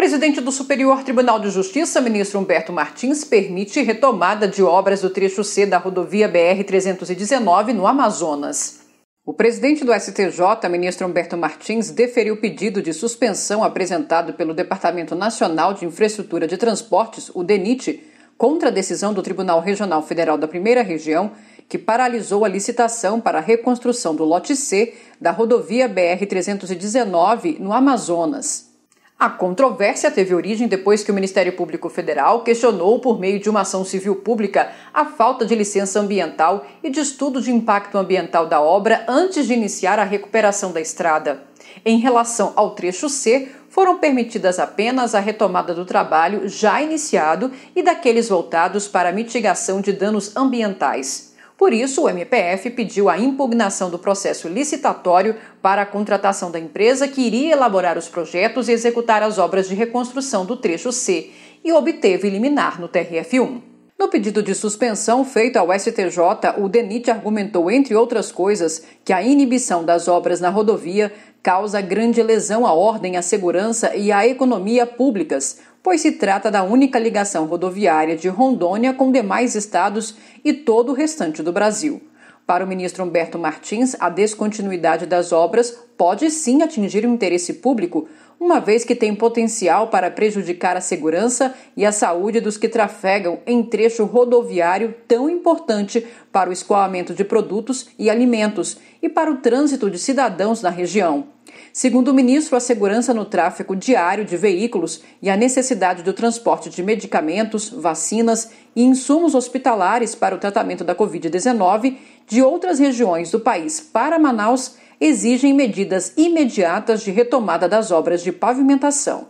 Presidente do Superior Tribunal de Justiça, ministro Humberto Martins, permite retomada de obras do trecho C da rodovia BR-319 no Amazonas. O presidente do STJ, ministro Humberto Martins, deferiu o pedido de suspensão apresentado pelo Departamento Nacional de Infraestrutura de Transportes, o DENIT, contra a decisão do Tribunal Regional Federal da Primeira Região, que paralisou a licitação para a reconstrução do lote C da rodovia BR-319 no Amazonas. A controvérsia teve origem depois que o Ministério Público Federal questionou, por meio de uma ação civil pública, a falta de licença ambiental e de estudo de impacto ambiental da obra antes de iniciar a recuperação da estrada. Em relação ao trecho C, foram permitidas apenas a retomada do trabalho já iniciado e daqueles voltados para a mitigação de danos ambientais. Por isso, o MPF pediu a impugnação do processo licitatório para a contratação da empresa que iria elaborar os projetos e executar as obras de reconstrução do trecho C e obteve liminar no TRF1. No pedido de suspensão feito ao STJ, o DENIT argumentou, entre outras coisas, que a inibição das obras na rodovia causa grande lesão à ordem, à segurança e à economia públicas, pois se trata da única ligação rodoviária de Rondônia com demais estados e todo o restante do Brasil. Para o ministro Humberto Martins, a descontinuidade das obras pode sim atingir o interesse público, uma vez que tem potencial para prejudicar a segurança e a saúde dos que trafegam em trecho rodoviário tão importante para o escoamento de produtos e alimentos e para o trânsito de cidadãos na região. Segundo o ministro, a segurança no tráfego diário de veículos e a necessidade do transporte de medicamentos, vacinas e insumos hospitalares para o tratamento da Covid-19 de outras regiões do país para Manaus exigem medidas imediatas de retomada das obras de pavimentação.